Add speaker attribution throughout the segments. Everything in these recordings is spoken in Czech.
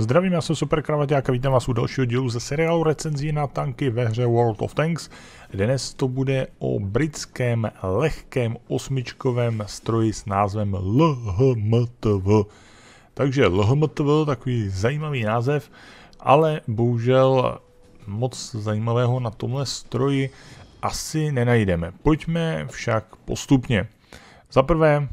Speaker 1: Zdravím, já jsem Super Kravaťák a vítám vás u dalšího dílu ze seriálu recenzí na tanky ve hře World of Tanks. Dnes to bude o britském lehkém osmičkovém stroji s názvem LHMTV. Takže LHMTV, takový zajímavý název, ale bohužel moc zajímavého na tomhle stroji asi nenajdeme. Pojďme však postupně. Za prvé,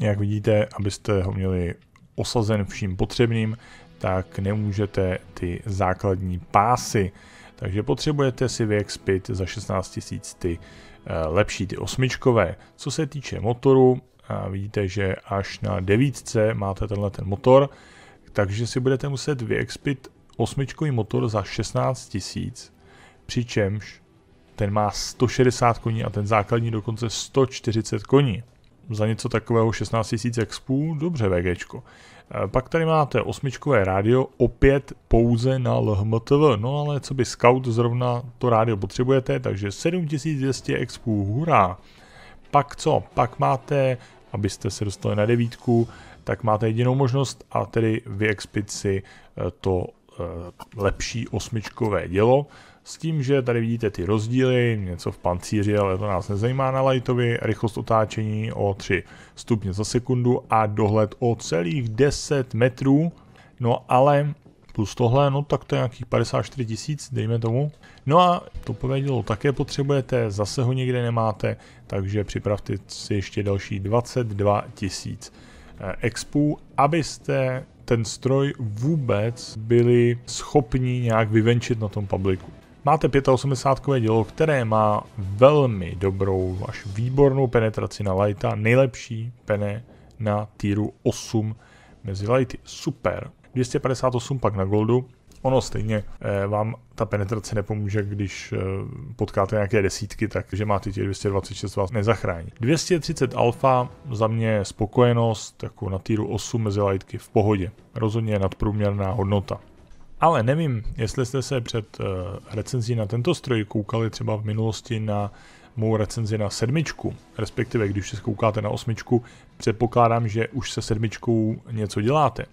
Speaker 1: jak vidíte, abyste ho měli osazen vším potřebným, tak nemůžete ty základní pásy. Takže potřebujete si vyexpit za 16 000 ty eh, lepší, ty osmičkové. Co se týče motoru, vidíte, že až na devítce máte tenhle ten motor, takže si budete muset vyexpit osmičkový motor za 16 000, přičemž ten má 160 koní a ten základní dokonce 140 koní za něco takového 16 000 expů, dobře VGčko. Eh, pak tady máte osmičkové rádio, opět pouze na LHMTV, no ale co by scout zrovna to rádio potřebujete, takže 7200 expů, hurá. Pak co? Pak máte, abyste se dostali na devítku, tak máte jedinou možnost a tedy vyexpit si eh, to eh, lepší osmičkové dělo. S tím, že tady vidíte ty rozdíly, něco v pancíři, ale to nás nezajímá na Lightovi, rychlost otáčení o 3 stupně za sekundu a dohled o celých 10 metrů. No ale plus tohle, no tak to je nějakých 54 tisíc, dejme tomu. No a to povědělo také potřebujete, zase ho někde nemáte, takže připravte si ještě další 22 tisíc eh, expů, abyste ten stroj vůbec byli schopni nějak vyvenčit na tom publiku. Máte 85 dělo, které má velmi dobrou, až výbornou penetraci na lighta, nejlepší pene na týru 8 mezi lighty, super. 258 pak na goldu, ono stejně eh, vám ta penetrace nepomůže, když eh, potkáte nějaké desítky, takže máte těch 226 vás nezachrání. 230 alfa, za mě spokojenost, jako na týru 8 mezi lightky v pohodě, rozhodně nadprůměrná hodnota. Ale nevím, jestli jste se před uh, recenzí na tento stroj koukali třeba v minulosti na mou recenzi na sedmičku, respektive když se koukáte na osmičku, předpokládám, že už se sedmičkou něco děláte.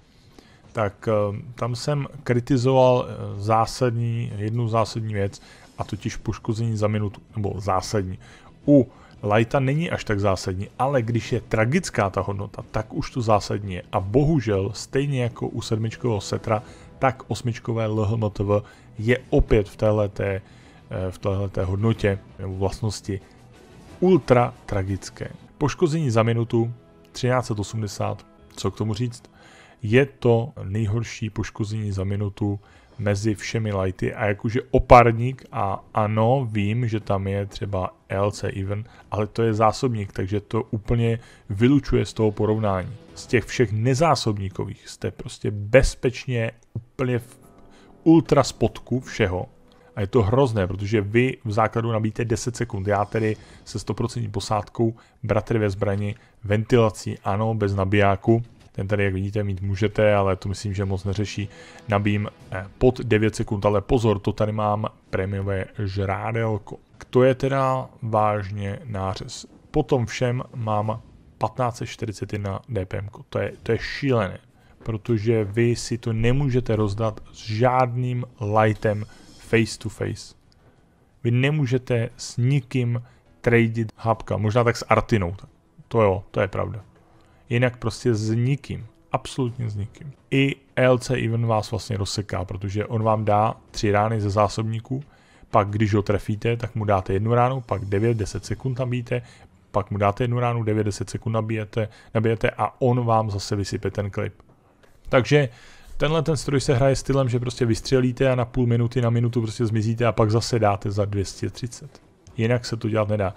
Speaker 1: Tak uh, tam jsem kritizoval eh, zásadní, jednu zásadní věc, a totiž poškození za minutu, nebo zásadní. U Lighta není až tak zásadní, ale když je tragická ta hodnota, tak už to zásadní je. A bohužel, stejně jako u sedmičkového setra, tak osmičkové LHMTV je opět v této eh, v téhleté hodnotě nebo vlastnosti ultra tragické. Poškození za minutu 1380, co k tomu říct, je to nejhorší poškození za minutu mezi všemi lighty a jakože oparník a ano, vím, že tam je třeba LC even, ale to je zásobník, takže to úplně vylučuje z toho porovnání. Z těch všech nezásobníkových jste prostě bezpečně úplně v ultra spodku všeho a je to hrozné, protože vy v základu nabíte 10 sekund. Já tedy se 100% posádkou, bratry ve zbrani, ventilací, ano, bez nabijáku, ten tady, jak vidíte, mít můžete, ale to myslím, že moc neřeší. Nabím eh, pod 9 sekund, ale pozor, to tady mám prémiové žrádelko. To je teda vážně nářez. Potom všem mám 1541 DPM, to je, to je šílené, protože vy si to nemůžete rozdat s žádným lightem face to face. Vy nemůžete s nikým tradit hubka, možná tak s Artinou. To jo, to je pravda. Jinak prostě s nikým. Absolutně s nikým. I LC Even vás vlastně rozseká, protože on vám dá tři rány ze zásobníku, pak když ho trefíte, tak mu dáte jednu ránu, pak 9-10 sekund nabíjete, pak mu dáte jednu ránu, 9-10 sekund nabijete, nabijete a on vám zase vysype ten klip. Takže tenhle ten stroj se hraje stylem, že prostě vystřelíte a na půl minuty, na minutu prostě zmizíte a pak zase dáte za 230. Jinak se to dělat nedá.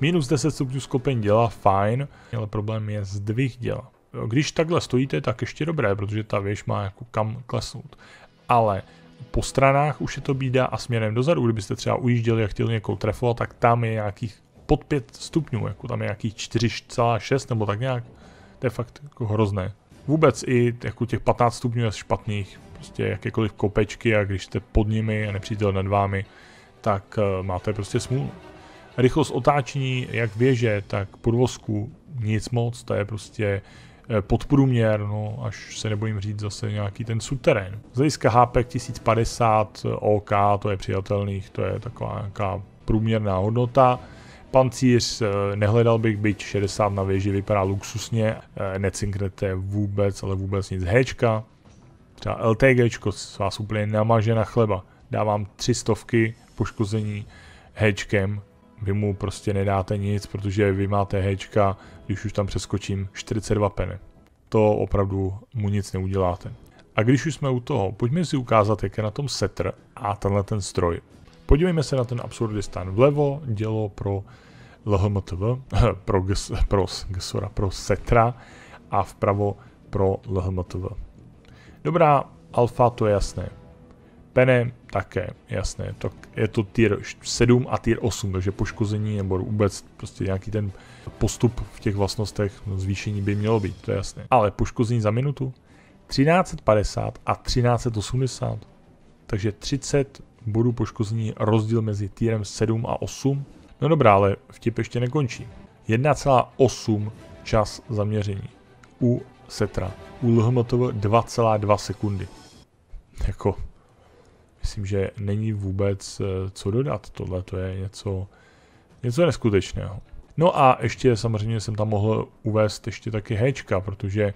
Speaker 1: Minus 10 stupňů skopení dělá, fajn, ale problém je zdvih děla. Když takhle stojíte, tak ještě dobré, protože ta věž má jako kam klesnout. Ale po stranách už je to bída a směrem dozadu, kdybyste třeba ujížděli a chtěli někoho trefovat, tak tam je nějakých pod 5 stupňů, jako tam je nějakých 4,6 nebo tak nějak. To je fakt jako hrozné. Vůbec i jako těch 15 stupňů je špatných, prostě jakékoliv kopečky a když jste pod nimi a nepřítel nad vámi, tak eh, máte prostě smůlu. Rychlost otáčení jak věže, tak podvozku nic moc, to je prostě eh, podprůměr, no, až se nebojím říct zase nějaký ten suterén. Z hlediska HP 1050 OK, to je přijatelných, to je taková nějaká průměrná hodnota. Pancíř eh, nehledal bych, byť 60 na věži vypadá luxusně, eh, necinknete vůbec, ale vůbec nic Hčka. Třeba LTG vás úplně namaže na chleba. Dávám tři stovky poškození Hčkem, vy mu prostě nedáte nic, protože vy máte hečka, když už tam přeskočím 42 peny. To opravdu mu nic neuděláte. A když už jsme u toho, pojďme si ukázat, jak je na tom setr a tenhle ten stroj. Podívejme se na ten Absurdistan. Vlevo dělo pro LHMTV, pro, ges, pro, gesora, pro setra a vpravo pro LHMTV. Dobrá, alfa to je jasné. Pene také, jasné, tak je to tier 7 a tier 8, takže poškození nebo vůbec prostě nějaký ten postup v těch vlastnostech no, zvýšení by mělo být, to je jasné. Ale poškození za minutu 1350 a 1380, takže 30 bodů poškození rozdíl mezi tierem 7 a 8. No dobrá, ale vtip ještě nekončí. 1,8 čas zaměření. U Setra. U LHMTV 2,2 sekundy. Jako, myslím, že není vůbec eh, co dodat. Tohle to je něco, něco neskutečného. No a ještě samozřejmě jsem tam mohl uvést ještě taky hečka, protože eh,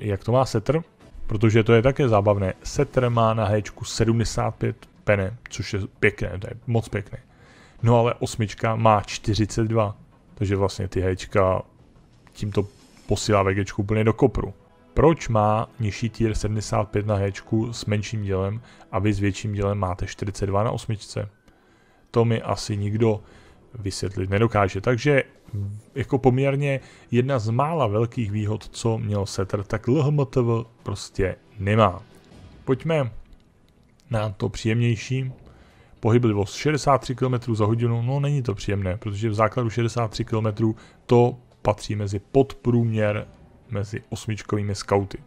Speaker 1: jak to má setr, protože to je také zábavné. Setr má na hečku 75 pene, což je pěkné, to je moc pěkné. No ale osmička má 42, takže vlastně ty hečka tímto posílá vegečku úplně do kopru. Proč má nižší tier 75 na hečku s menším dělem a vy s větším dělem máte 42 na osmičce? To mi asi nikdo vysvětlit nedokáže. Takže jako poměrně jedna z mála velkých výhod, co měl Setr, tak LHMTV prostě nemá. Pojďme na to příjemnější. Pohyblivost 63 km za hodinu, no není to příjemné, protože v základu 63 km to patří mezi podprůměr mezi osmičkovými skauty.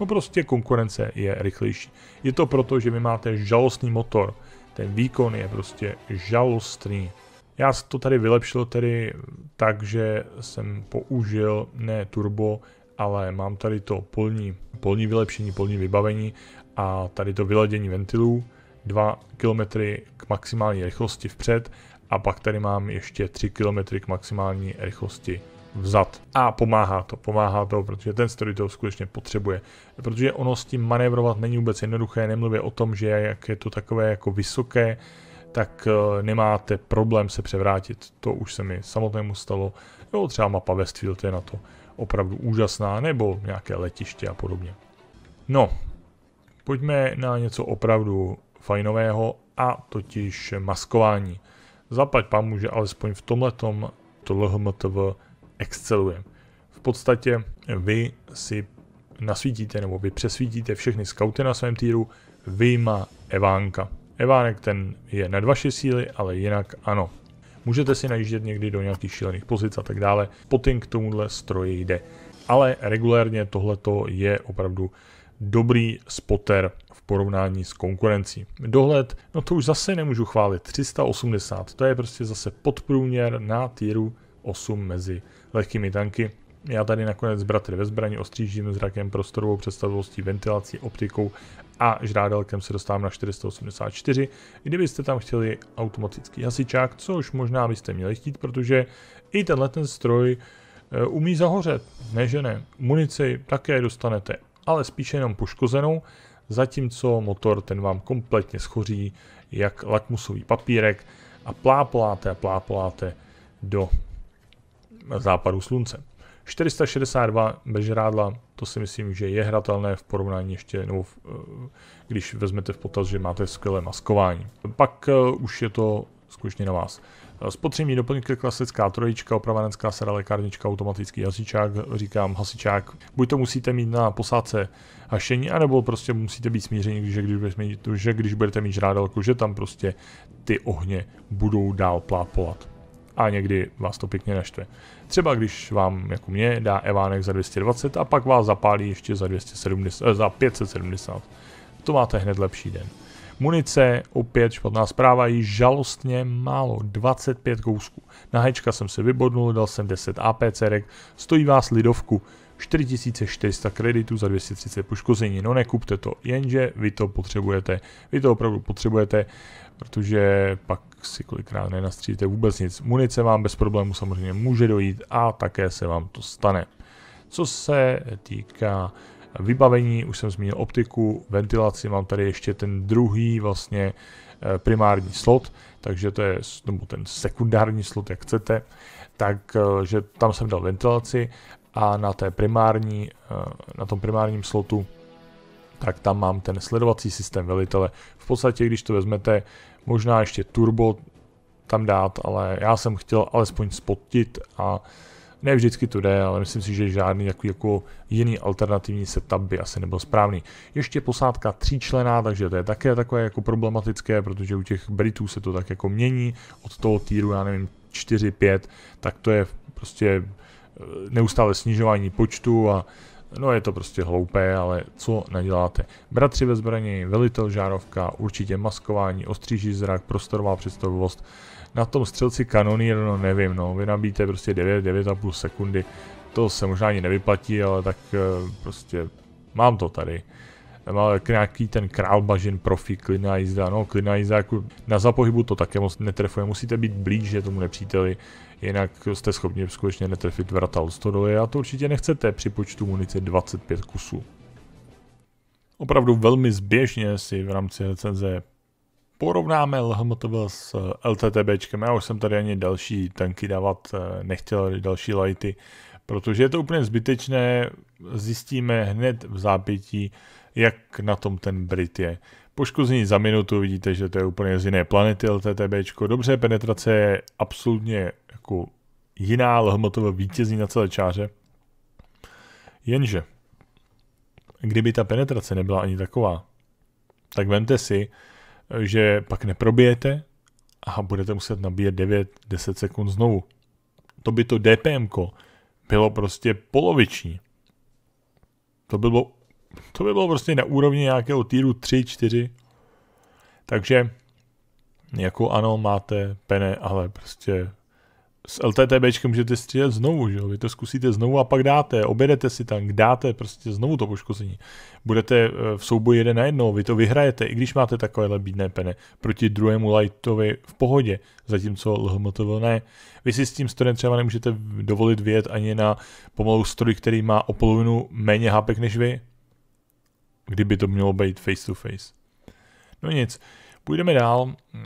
Speaker 1: No prostě konkurence je rychlejší. Je to proto, že vy máte žalostný motor. Ten výkon je prostě žalostný. Já to tady vylepšil tedy tak, že jsem použil ne turbo, ale mám tady to polní, polní vylepšení, polní vybavení a tady to vyladění ventilů 2 km k maximální rychlosti vpřed a pak tady mám ještě 3 km k maximální rychlosti vzat. A pomáhá to, pomáhá to, protože ten stroj to skutečně potřebuje. Protože ono s tím manévrovat není vůbec jednoduché, nemluvě o tom, že jak je to takové jako vysoké, tak eh, nemáte problém se převrátit. To už se mi samotnému stalo. Jo, třeba mapa Westfield je na to opravdu úžasná, nebo nějaké letiště a podobně. No, pojďme na něco opravdu fajnového a totiž maskování. Zaplať pámu, že alespoň v tomhletom to LHMTV exceluje. V podstatě vy si nasvítíte nebo vy přesvítíte všechny skauty na svém týru vyjma Evánka. Evánek ten je nad vaše síly, ale jinak ano. Můžete si najíždět někdy do nějakých šílených pozic a tak dále. Potom k tomuhle stroji jde. Ale regulérně tohleto je opravdu dobrý spotter v porovnání s konkurencí. Dohled, no to už zase nemůžu chválit, 380, to je prostě zase podprůměr na týru 8 mezi lehkými tanky. Já tady nakonec bratry ve zbraní ostřížím zrakem, prostorovou představivostí, ventilací, optikou a žrádelkem se dostávám na 484. Kdybyste tam chtěli automatický hasičák, což možná byste měli chtít, protože i tenhle ten stroj e, umí zahořet, ne že ne. Munici také dostanete, ale spíše jenom poškozenou, zatímco motor ten vám kompletně schoří jak lakmusový papírek a plápoláte a plápoláte do západu slunce. 462 bežrádla, to si myslím, že je hratelné v porovnání ještě, nebo v, eh, když vezmete v potaz, že máte skvělé maskování. Pak eh, už je to skutečně na vás. Spotřební doplňky, klasická trojička, opravanecká sada, lékárnička, automatický hasičák, říkám hasičák. Buď to musíte mít na posádce hašení, anebo prostě musíte být smíření, že když, budete mít, že když budete mít žrádelku, že tam prostě ty ohně budou dál plápovat a někdy vás to pěkně naštve. Třeba když vám, jako mě, dá Evánek za 220 a pak vás zapálí ještě za, 270, eh, za 570. To máte hned lepší den. Munice, opět špatná zpráva, jí žalostně málo, 25 kousků. Na hečka jsem se vybodnul, dal jsem 10 APC, stojí vás lidovku. 4400 kreditů za 230 poškození. No nekupte to, jenže vy to potřebujete. Vy to opravdu potřebujete, protože pak si kolikrát nenastříte vůbec nic. Munice vám bez problému samozřejmě může dojít a také se vám to stane. Co se týká vybavení, už jsem zmínil optiku, ventilaci, mám tady ještě ten druhý vlastně eh, primární slot, takže to je nebo ten sekundární slot, jak chcete, takže eh, tam jsem dal ventilaci a na té primární, eh, na tom primárním slotu tak tam mám ten sledovací systém velitele. V podstatě, když to vezmete, možná ještě turbo tam dát, ale já jsem chtěl alespoň spotit a ne vždycky to jde, ale myslím si, že žádný jako, jako jiný alternativní setup by asi nebyl správný. Ještě posádka tříčlená, takže to je také takové jako problematické, protože u těch Britů se to tak jako mění od toho týru, já nevím, 4-5, tak to je prostě neustále snižování počtu a no je to prostě hloupé, ale co neděláte. Bratři ve zbraně, velitel žárovka, určitě maskování, ostříží zrak, prostorová představivost. Na tom střelci kanonýr, no nevím, no, vy nabíte prostě 9, 9,5 sekundy, to se možná ani nevyplatí, ale tak eh, prostě mám to tady má nějaký ten král bažin profi klidná jízda, no klidná jízda jako na zapohybu to také moc netrefuje, musíte být blíže tomu nepříteli, jinak jste schopni skutečně netrefit vrata Lstodoje a to určitě nechcete při počtu munice 25 kusů. Opravdu velmi zběžně si v rámci recenze porovnáme LHMTV s LTTBčkem. Já už jsem tady ani další tanky dávat eh, nechtěl, další lighty, protože je to úplně zbytečné. Zjistíme hned v zápětí, jak na tom ten Brit je. Poškození za minutu vidíte, že to je úplně z jiné planety LTTB. Dobře, penetrace je absolutně trošku jiná Lokomotova vítězí na celé čáře. Jenže, kdyby ta penetrace nebyla ani taková, tak vemte si, že pak neprobijete a budete muset nabíjet 9-10 sekund znovu. To by to DPM bylo prostě poloviční. To by bylo, to by bylo prostě na úrovni nějakého týru 3-4. Takže jako ano, máte pene, ale prostě s LTTB můžete střílet znovu, že jo? Vy to zkusíte znovu a pak dáte, objedete si tam, dáte prostě znovu to poškození. Budete eh, v souboji jeden na jedno, vy to vyhrajete, i když máte takovéhle bídné pene, proti druhému lightovi v pohodě, zatímco LHMTV ne. Vy si s tím strojem třeba nemůžete dovolit vyjet ani na pomalou stroj, který má o polovinu méně hápek než vy, kdyby to mělo být face to face. No nic, půjdeme dál. Eh,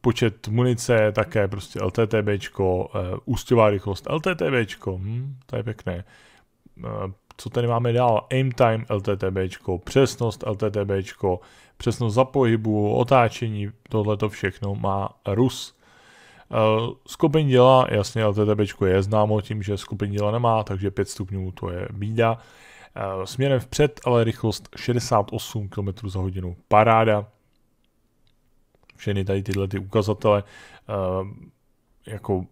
Speaker 1: počet munice, také prostě LTTB. Eh, ústěvá rychlost LTTB. hm, to je pěkné. Eh, co tady máme dál? Aim time LTTB. přesnost LTTB. přesnost za pohybu, otáčení, tohle to všechno má Rus. Skupin děla, jasně LTTB je známo tím, že skupin děla nemá, takže 5 stupňů to je bída. Směrem vpřed, ale rychlost 68 km za hodinu, paráda všechny tady tyhle ty ukazatele, eh, jako,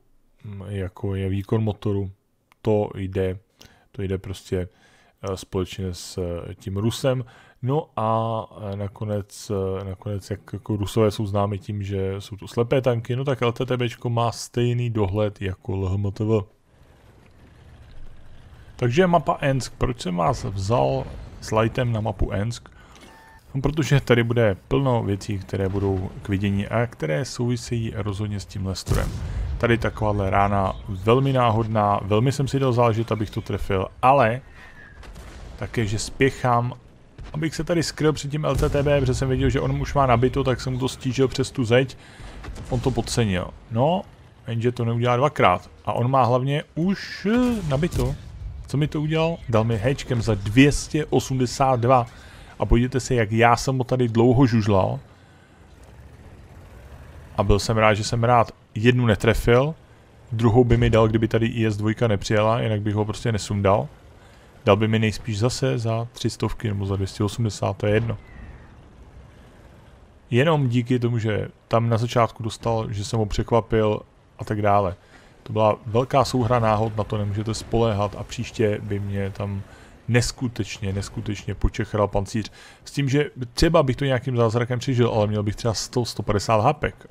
Speaker 1: jako je výkon motoru, to jde, to jde prostě eh, společně s eh, tím Rusem. No a nakonec, nakonec jak jako Rusové jsou známi tím, že jsou to slepé tanky, no tak LTTB má stejný dohled jako LHMTV. Takže mapa Ensk. Proč jsem vás vzal s lightem na mapu Ensk? No, protože tady bude plno věcí, které budou k vidění a které souvisejí rozhodně s tím strojem. Tady takováhle rána velmi náhodná, velmi jsem si dal záležit, abych to trefil, ale také, že spěchám, abych se tady skryl před tím LTTB, protože jsem věděl, že on už má nabito, tak jsem mu to stížil přes tu zeď. On to podcenil. No, jenže to neudělá dvakrát. A on má hlavně už nabito. Co mi to udělal? Dal mi hečkem za 282 a podívejte se, jak já jsem ho tady dlouho žužlal. A byl jsem rád, že jsem rád jednu netrefil, druhou by mi dal, kdyby tady IS-2 nepřijela, jinak bych ho prostě nesundal. Dal by mi nejspíš zase za 300 nebo za 280, to je jedno. Jenom díky tomu, že tam na začátku dostal, že jsem ho překvapil a tak dále. To byla velká souhra náhod, na to nemůžete spoléhat a příště by mě tam neskutečně, neskutečně počechral pancíř. S tím, že třeba bych to nějakým zázrakem přežil, ale měl bych třeba 100-150 hapek.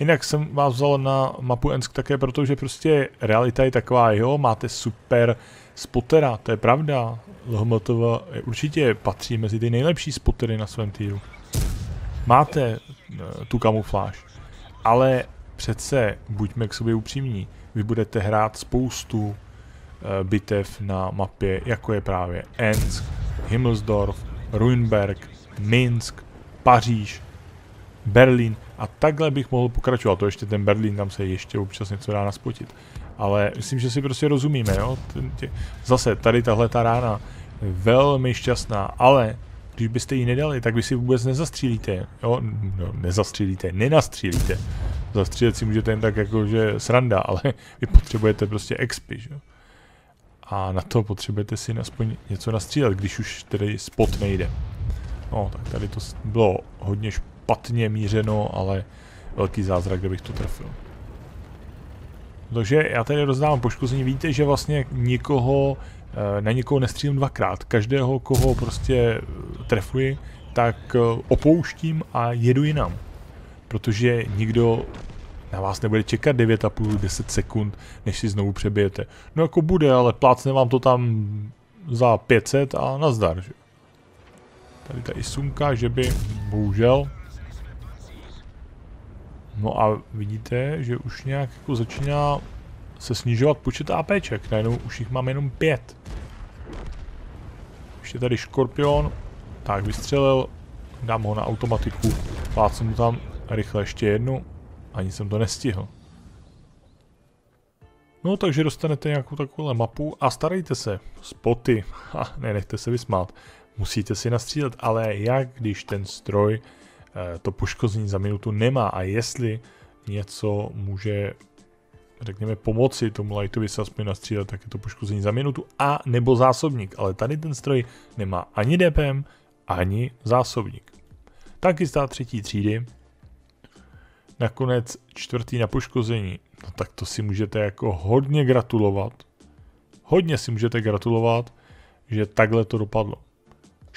Speaker 1: Jinak jsem vás vzal na mapu Ensk také protože prostě realita je taková, jo, máte super spotera, to je pravda. Lohmatova určitě patří mezi ty nejlepší spotery na svém týru. Máte eh, tu kamufláž, ale přece buďme k sobě upřímní. Vy budete hrát spoustu Eh, bitev na mapě, jako je právě Ensk, Himmelsdorf, Ruinberg, Minsk, Paříž, Berlín a takhle bych mohl pokračovat. To ještě ten Berlín, tam se ještě občas něco dá naspotit. Ale myslím, že si prostě rozumíme, jo. Zase tady tahle ta rána velmi šťastná, ale když byste ji nedali, tak vy si vůbec nezastřílíte. Jo, no, nezastřílíte, nenastřílíte. Zastřílet si můžete jen tak jako, že sranda, ale vy potřebujete prostě expy, že? a na to potřebujete si aspoň něco nastřílet, když už tedy spot nejde. No, tak tady to bylo hodně špatně mířeno, ale velký zázrak, kdybych to trefil. Takže já tady rozdávám poškození. Víte, že vlastně nikoho, eh, na nikoho nestřílím dvakrát. Každého, koho prostě eh, trefuji, tak eh, opouštím a jedu jinam. Protože nikdo na vás nebude čekat 9,5-10 sekund, než si znovu přebijete. No jako bude, ale plácne vám to tam za 500 a nazdar, že? Tady ta sumka, že by, bohužel. No a vidíte, že už nějak jako začíná se snižovat počet APček, najednou už jich mám jenom pět. Ještě tady škorpion, tak vystřelil, dám ho na automatiku, plácnu tam rychle ještě jednu, ani jsem to nestihl. No, takže dostanete nějakou takovou mapu a starejte se. Spoty. Ha, nenechte se vysmát. Musíte si nastřílet, ale jak když ten stroj eh, to poškození za minutu nemá a jestli něco může řekněme, pomoci tomu lightovi se aspoň nastřílet, tak je to poškození za minutu a nebo zásobník, ale tady ten stroj nemá ani DPM, ani zásobník. Taky z třetí třídy, nakonec čtvrtý na poškození. No tak to si můžete jako hodně gratulovat. Hodně si můžete gratulovat, že takhle to dopadlo.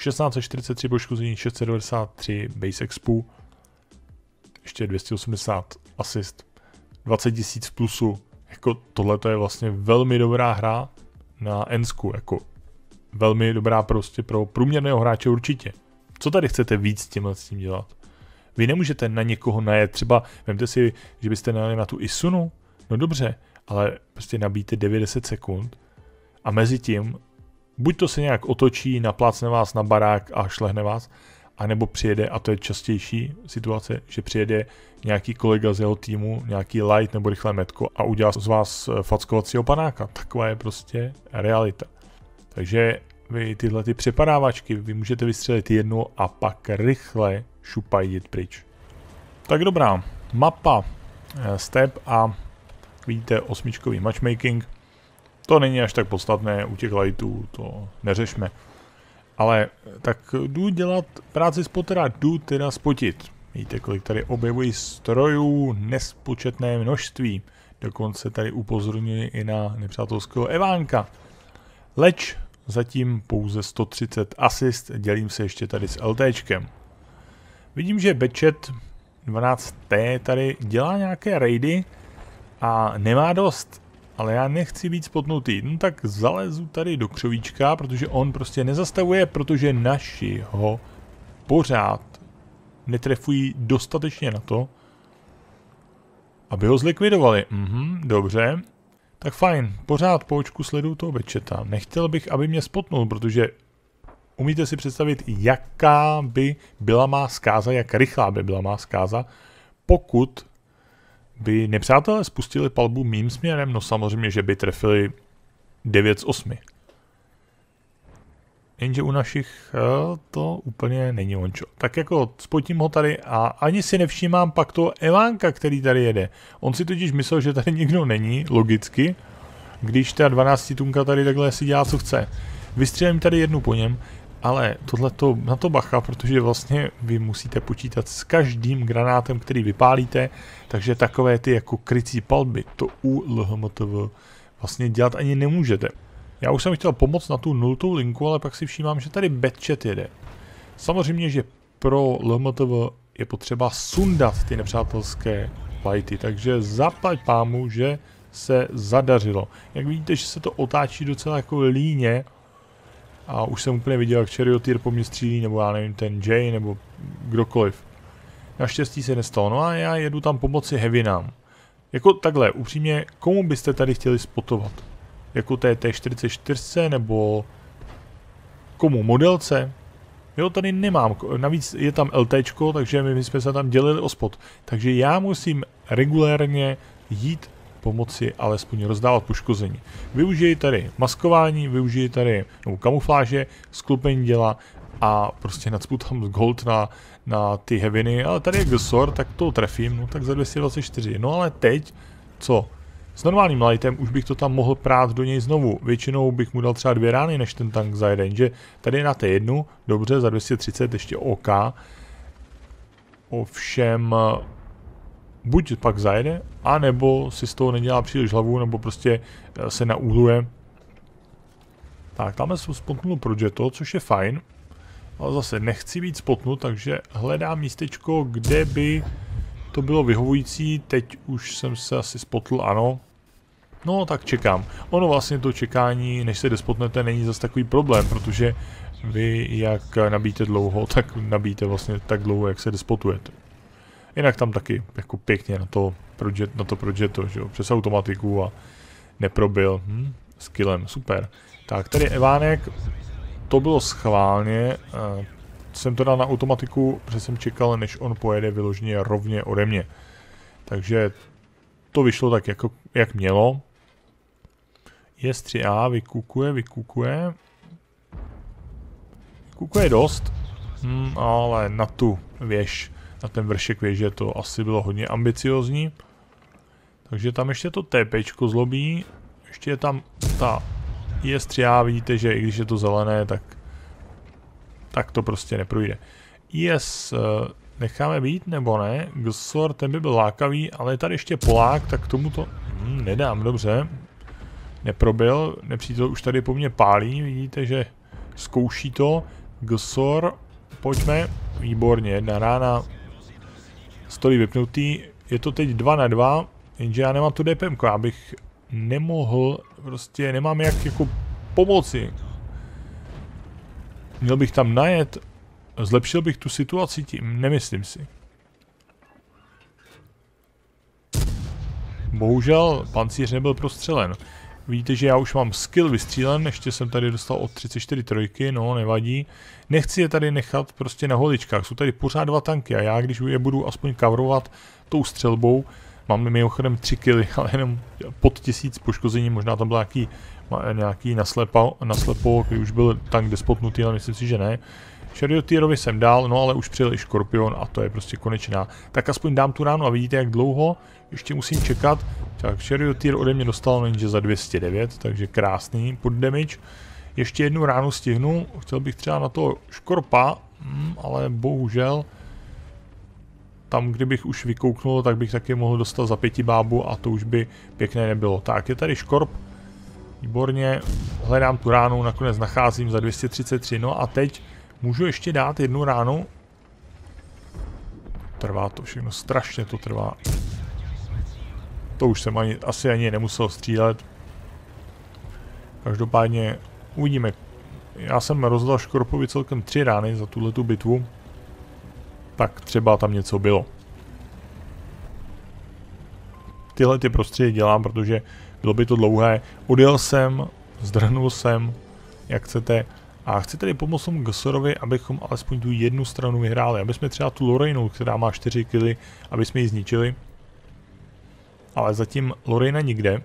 Speaker 1: 1643 poškození, 693 base expu, ještě 280 assist, 20 000 v plusu. Jako tohle je vlastně velmi dobrá hra na Ensku, jako velmi dobrá prostě pro průměrného hráče určitě. Co tady chcete víc s tímhle s tím dělat? Vy nemůžete na někoho najet, třeba vemte si, že byste najeli na tu Isunu, no dobře, ale prostě nabíte 90 sekund a mezi tím buď to se nějak otočí, naplácne vás na barák a šlehne vás, anebo přijede, a to je častější situace, že přijede nějaký kolega z jeho týmu, nějaký light nebo rychlé metko a udělá z vás fackovacího panáka. Taková je prostě realita. Takže vy tyhle ty přepadávačky, vy můžete vystřelit jednu a pak rychle šupajdit pryč. Tak dobrá, mapa, eh, step a vidíte osmičkový matchmaking. To není až tak podstatné u těch lightů, to neřešme. Ale eh, tak jdu dělat práci potera, jdu teda spotit. Víte, kolik tady objevují strojů, nespočetné množství. Dokonce tady upozorňuji i na nepřátelského Evánka. Leč zatím pouze 130 asist, dělím se ještě tady s LTčkem. Vidím, že Bečet 12T tady dělá nějaké raidy a nemá dost, ale já nechci být spotnutý. No tak zalezu tady do křovíčka, protože on prostě nezastavuje, protože naši ho pořád netrefují dostatečně na to, aby ho zlikvidovali. Mhm, dobře, tak fajn, pořád po očku sleduju toho večeta. Nechtěl bych, aby mě spotnul, protože umíte si představit, jaká by byla má zkáza, jak rychlá by byla má zkáza, pokud by nepřátelé spustili palbu mým směrem, no samozřejmě, že by trefili 9 z 8 jenže u našich eh, to úplně není ončo. Tak jako spotím ho tady a ani si nevšímám pak toho Evánka, který tady jede. On si totiž myslel, že tady nikdo není, logicky, když ta 12 tunka tady takhle si dělá, co chce. Vystřelím tady jednu po něm, ale tohle na to bacha, protože vlastně vy musíte počítat s každým granátem, který vypálíte, takže takové ty jako krycí palby, to u LHMTV vlastně dělat ani nemůžete. Já už jsem chtěl pomoct na tu nultou linku, ale pak si všímám, že tady batchet jede. Samozřejmě, že pro LMTV je potřeba sundat ty nepřátelské flighty, takže zaplať pámu, že se zadařilo. Jak vidíte, že se to otáčí docela jako líně a už jsem úplně viděl, jak Charioteer po mě střílí, nebo já nevím, ten Jay, nebo kdokoliv. Naštěstí se nestalo, no a já jedu tam pomoci Heavinám. Jako takhle, upřímně, komu byste tady chtěli spotovat? jako té T44 nebo komu modelce. Jo, tady nemám, navíc je tam LT, takže my, jsme se tam dělili ospod. Takže já musím regulérně jít pomoci alespoň rozdávat poškození. Využijí tady maskování, využijí tady no, kamufláže, sklupení děla a prostě nacpu tam gold na, na ty heviny, ale tady je Gosor, tak to trefím, no tak za 224. No ale teď, co? S normálním lightem už bych to tam mohl prát do něj znovu. Většinou bych mu dal třeba dvě rány, než ten tank zajede, že tady na té jednu, dobře, za 230 ještě OK. Ovšem, buď pak zajede, anebo si z toho nedělá příliš hlavu, nebo prostě eh, se naúhluje. Tak, tamhle jsem spotnul pro Jetto, což je fajn. Ale zase nechci být spotnut, takže hledám místečko, kde by to bylo vyhovující. Teď už jsem se asi spotl, ano. No tak čekám. Ono vlastně to čekání, než se despotnete, není zas takový problém, protože vy jak nabíte dlouho, tak nabíte vlastně tak dlouho, jak se despotujete. Jinak tam taky jako pěkně na to, project, na to to, že jo, přes automatiku a neprobil. Hm? Skillem, super. Tak, tady Evánek, to bylo schválně, uh, jsem to dal na automatiku, protože jsem čekal, než on pojede vyloženě rovně ode mě. Takže to vyšlo tak, jako, jak mělo. Jest 3A, vykukuje, vykukuje. Vykukuje dost, hmm, ale na tu věž, na ten vršek věže to asi bylo hodně ambiciozní. Takže tam ještě to TP zlobí, ještě je tam ta je 3 a vidíte, že i když je to zelené, tak, tak to prostě neprojde. IS eh, necháme být, nebo ne? Gsor, ten by byl lákavý, ale je tady ještě Polák, tak tomu to hmm, nedám, dobře neprobil. Nepřítel už tady po mně pálí, vidíte, že zkouší to. Gsor, pojďme. Výborně, jedna rána. Stolí vypnutý. Je to teď 2 na 2, jenže já nemám tu DPM, abych nemohl, prostě nemám jak jako pomoci. Měl bych tam najet, zlepšil bych tu situaci tím, nemyslím si. Bohužel pancíř nebyl prostřelen. Vidíte, že já už mám skill vystřílen, ještě jsem tady dostal od 34 trojky, no nevadí. Nechci je tady nechat prostě na holičkách, jsou tady pořád dva tanky a já když je budu aspoň kavrovat tou střelbou, mám mimochodem 3 kily, ale jenom pod tisíc poškození, možná tam byl nějaký, nějaký naslepo, naslepo, když už byl tank despotnutý, ale myslím si, že ne Charioteerovi jsem dal, no ale už přijel i Škorpion a to je prostě konečná. Tak aspoň dám tu ránu a vidíte, jak dlouho ještě musím čekat. Tak Charioteer ode mě dostal jenže za 209, takže krásný pod damage. Ještě jednu ránu stihnu, chtěl bych třeba na to Škorpa, hmm, ale bohužel tam, kdybych už vykouknul, tak bych taky mohl dostat za pěti bábu a to už by pěkné nebylo. Tak, je tady Škorp, výborně, hledám tu ránu, nakonec nacházím za 233, no a teď Můžu ještě dát jednu ránu. Trvá to všechno, strašně to trvá. To už jsem ani, asi ani nemusel střílet. Každopádně uvidíme. Já jsem rozdal Škorpovi celkem tři rány za tuhle tu bitvu. Tak třeba tam něco bylo. Tyhle ty prostředí dělám, protože bylo by to dlouhé. Odjel jsem, zdrhnul jsem, jak chcete. A chci tedy pomoct tomu Gosorovi, abychom alespoň tu jednu stranu vyhráli, aby jsme třeba tu Lorainu, která má 4 kily, aby jsme ji zničili. Ale zatím Lorena nikde.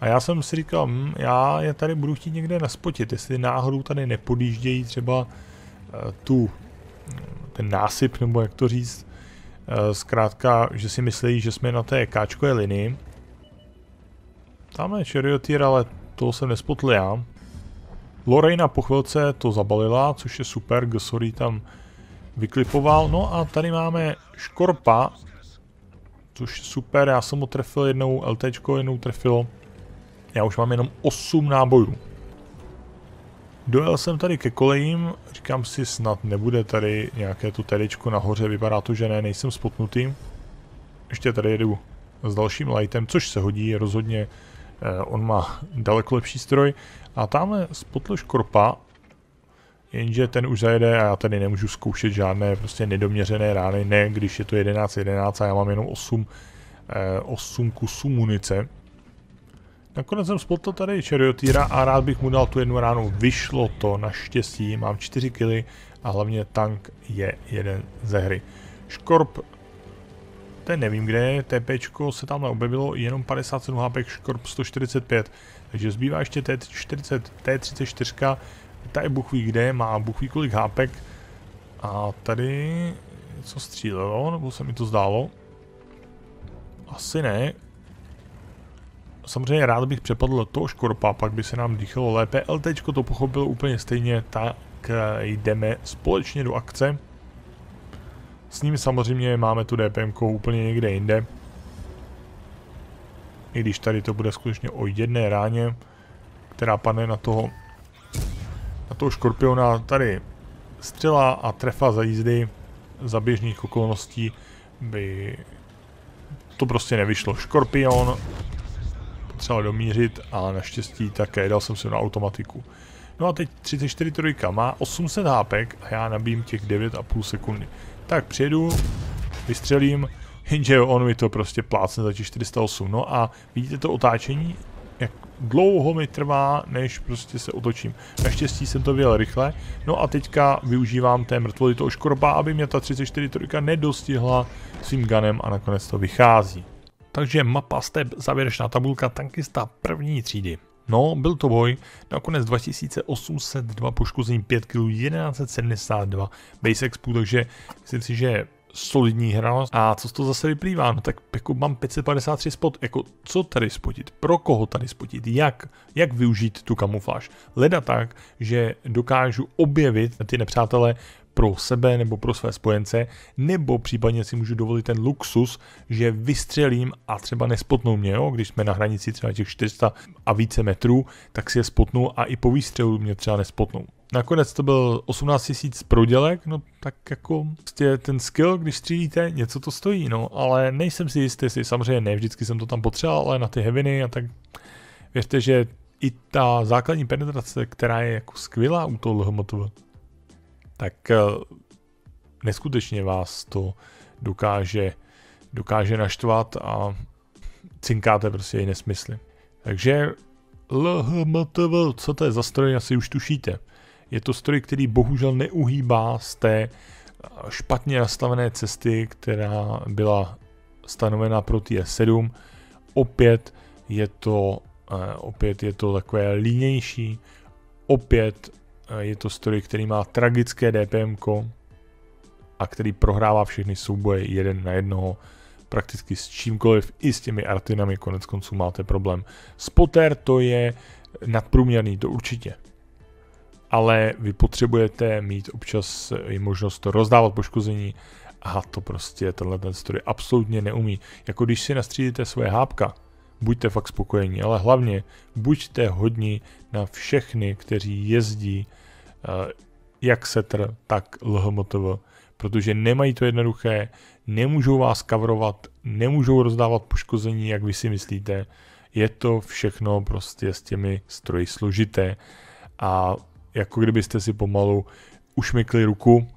Speaker 1: A já jsem si říkal, hm, já je tady budu chtít někde naspotit, jestli náhodou tady nepodjíždějí třeba uh, tu, hm, ten násyp, nebo jak to říct, uh, zkrátka, že si myslí, že jsme na té káčkové linii. Tam je ale to jsem nespotl já. Lorena po chvilce to zabalila, což je super, Gsory tam vyklipoval. No a tady máme Škorpa, což je super, já jsem ho trefil jednou LT, jednou trefil. Já už mám jenom 8 nábojů. Dojel jsem tady ke kolejím, říkám si snad nebude tady nějaké to tedečko nahoře, vypadá to, že ne, nejsem spotnutý. Ještě tady jedu s dalším lightem, což se hodí, rozhodně Eh, on má daleko lepší stroj. A tamhle spotl škorpa, jenže ten už zajede a já tady nemůžu zkoušet žádné prostě nedoměřené rány, ne když je to 11-11 a já mám jenom 8, 8 eh, kusů munice. Nakonec jsem spotl tady Chariotýra a rád bych mu dal tu jednu ránu. Vyšlo to, naštěstí, mám 4 kily a hlavně tank je jeden ze hry. Škorp ten nevím kde TP se tam objevilo jenom 57 HP, Škorp 145. Takže zbývá ještě T40, T34, ta je buchví kde, má buchví kolik hápek. A tady něco střílelo, nebo se mi to zdálo? Asi ne. Samozřejmě rád bych přepadl toho škorpa, pak by se nám dýchalo lépe. LT to pochopilo úplně stejně, tak jdeme společně do akce. S ním samozřejmě máme tu DPM úplně někde jinde. I když tady to bude skutečně o jedné ráně, která padne na toho, na toho škorpiona. Tady střela a trefa za jízdy za běžných okolností by to prostě nevyšlo. Škorpion potřeboval domířit a naštěstí také dal jsem si na automatiku. No a teď 34 trojka má 800 hápek a já nabím těch 9,5 sekundy tak přijedu, vystřelím, jenže jo, on mi to prostě plácne za 408. No a vidíte to otáčení, jak dlouho mi trvá, než prostě se otočím. Naštěstí jsem to vyjel rychle, no a teďka využívám té mrtvoly toho škorba, aby mě ta 34 trojka nedostihla svým gunem a nakonec to vychází. Takže mapa step, závěrečná tabulka tankista první třídy. No, byl to boj. Nakonec 2802 poškození 5 kg, 1172 base expu, takže myslím si, že solidní hra. A co z toho zase vyplývá? No tak jako mám 553 spot, jako co tady spotit, pro koho tady spotit, jak, jak využít tu kamufláž. Leda tak, že dokážu objevit ty nepřátelé pro sebe nebo pro své spojence, nebo případně si můžu dovolit ten luxus, že vystřelím a třeba nespotnou mě, jo? když jsme na hranici třeba těch 400 a více metrů, tak si je spotnou a i po výstřelu mě třeba nespotnou. Nakonec to byl 18 tisíc prodělek, no tak jako prostě ten skill, když střílíte, něco to stojí, no, ale nejsem si jistý, jestli samozřejmě ne, vždycky jsem to tam potřeboval, ale na ty heviny a tak věřte, že i ta základní penetrace, která je jako skvělá u toho LHMTV, tak eh, neskutečně vás to dokáže, dokáže naštvat a cinkáte prostě i nesmysly. Takže LHMTV, co to je za stroj, asi už tušíte. Je to stroj, který bohužel neuhýbá z té eh, špatně nastavené cesty, která byla stanovena pro TS7. Opět je to, eh, opět je to takové línější, opět Eh, je to stroj, který má tragické DPM a který prohrává všechny souboje jeden na jednoho prakticky s čímkoliv, i s těmi artinami konec konců máte problém. Spotter to je nadprůměrný, to určitě. Ale vy potřebujete mít občas i možnost to rozdávat poškození a to prostě tenhle ten stroj absolutně neumí. Jako když si nastřídíte svoje hápka, buďte fakt spokojení, ale hlavně buďte hodní na všechny, kteří jezdí eh, jak setr, tak LHMTV, protože nemají to jednoduché, nemůžou vás kavrovat, nemůžou rozdávat poškození, jak vy si myslíte. Je to všechno prostě s těmi stroji složité a jako kdybyste si pomalu ušmykli ruku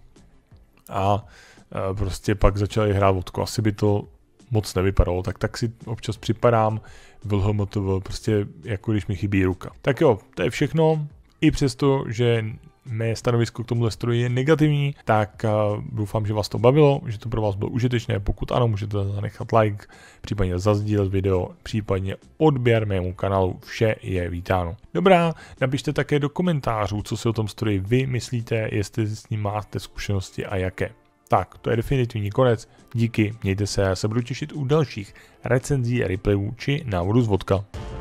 Speaker 1: a eh, prostě pak začali hrát vodku. Asi by to moc nevypadalo, tak tak si občas připadám v LHMTV, prostě jako když mi chybí ruka. Tak jo, to je všechno, i přesto, že mé stanovisko k tomuhle stroji je negativní, tak eh, doufám, že vás to bavilo, že to pro vás bylo užitečné. Pokud ano, můžete zanechat like, případně zazdílet video, případně odběr mému kanálu. Vše je vítáno. Dobrá, napište také do komentářů, co si o tom stroji vy myslíte, jestli s ním máte zkušenosti a jaké. Tak, to je definitivní konec. Díky, mějte se, já se budu těšit u dalších recenzí, replayů či návodu z vodka.